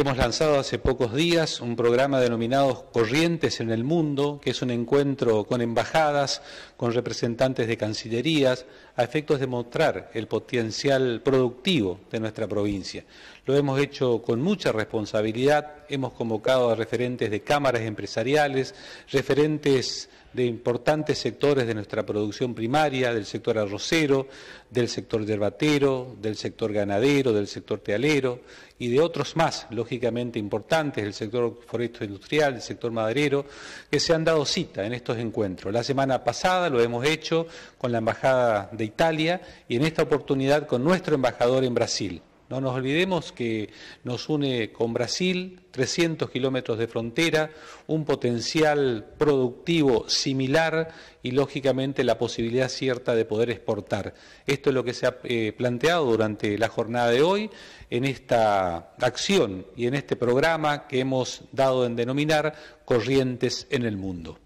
hemos lanzado hace pocos días un programa denominado Corrientes en el Mundo, que es un encuentro con embajadas, con representantes de cancillerías, a efectos de mostrar el potencial productivo de nuestra provincia. Lo hemos hecho con mucha responsabilidad, hemos convocado a referentes de cámaras empresariales, referentes de importantes sectores de nuestra producción primaria, del sector arrocero, del sector yerbatero, del sector ganadero, del sector tealero y de otros más, lógicamente importantes, del sector foresto industrial, del sector maderero, que se han dado cita en estos encuentros. La semana pasada lo hemos hecho con la Embajada de Italia y en esta oportunidad con nuestro embajador en Brasil. No nos olvidemos que nos une con Brasil, 300 kilómetros de frontera, un potencial productivo similar y, lógicamente, la posibilidad cierta de poder exportar. Esto es lo que se ha eh, planteado durante la jornada de hoy en esta acción y en este programa que hemos dado en denominar Corrientes en el Mundo.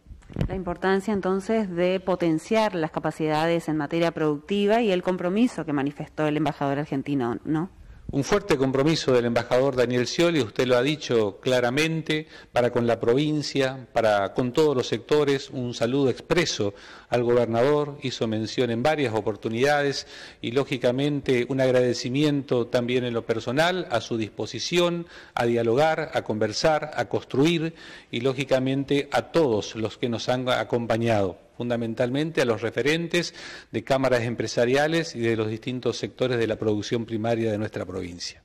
La importancia entonces de potenciar las capacidades en materia productiva y el compromiso que manifestó el embajador argentino, ¿no? Un fuerte compromiso del embajador Daniel Scioli, usted lo ha dicho claramente, para con la provincia, para con todos los sectores, un saludo expreso al gobernador, hizo mención en varias oportunidades y lógicamente un agradecimiento también en lo personal a su disposición a dialogar, a conversar, a construir y lógicamente a todos los que nos han acompañado fundamentalmente a los referentes de cámaras empresariales y de los distintos sectores de la producción primaria de nuestra provincia.